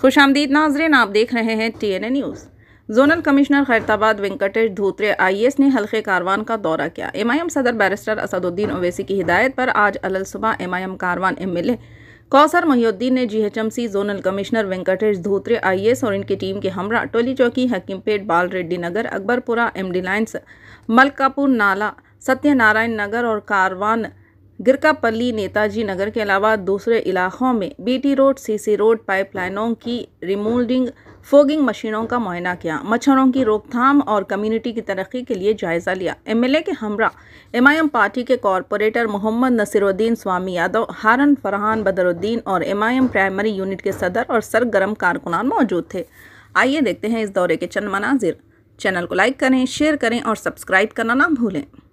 खुश आमदीद नाजरे आप देख रहे हैं T N A news zonal commissioner Khairatabad Venkatesh Dhotre IAS ने हल्के कारवान का दौरा किया एमआईएम सदर बैरिस्टर असदुद्दीन ओवैसी की हिदायत पर आज अलसुबह एमआईएम कारवान एमएलए कौसर मोहुद्दीन ने GHMC zonal commissioner Venkatesh Dhotre IAS और इनकी टीम के हमरा Toli Chowki Hakimpet Bal Reddy Nagar Akbarpura M D lines Malkapur Nala Satyanarayana नगर और कारवान गिरकापल्ली नेताजी नगर के अलावा दूसरे इलाकों में बीटी रोड सीसी रोड पाइपलाइनों की रिमोल्डिंग फोगिंग मशीनों का मुआयना किया मच्छरों की रोकथाम और कम्युनिटी की तरक्की के लिए जायजा लिया एमएलए के हमरा एमआईएम पार्टी के कॉरपोरेटर मोहम्मद नसीरुद्दीन स्वामी यादव हारन फरहान बदरुद्दीन और एमआईएम प्राइमरी यूनिट के सदर और सरगर्म कारकुनान मौजूद थे आइए देखते हैं इस दौरे के चंद मनाजिर चैनल को लाइक करें शेयर करें और सब्सक्राइब करना ना भूलें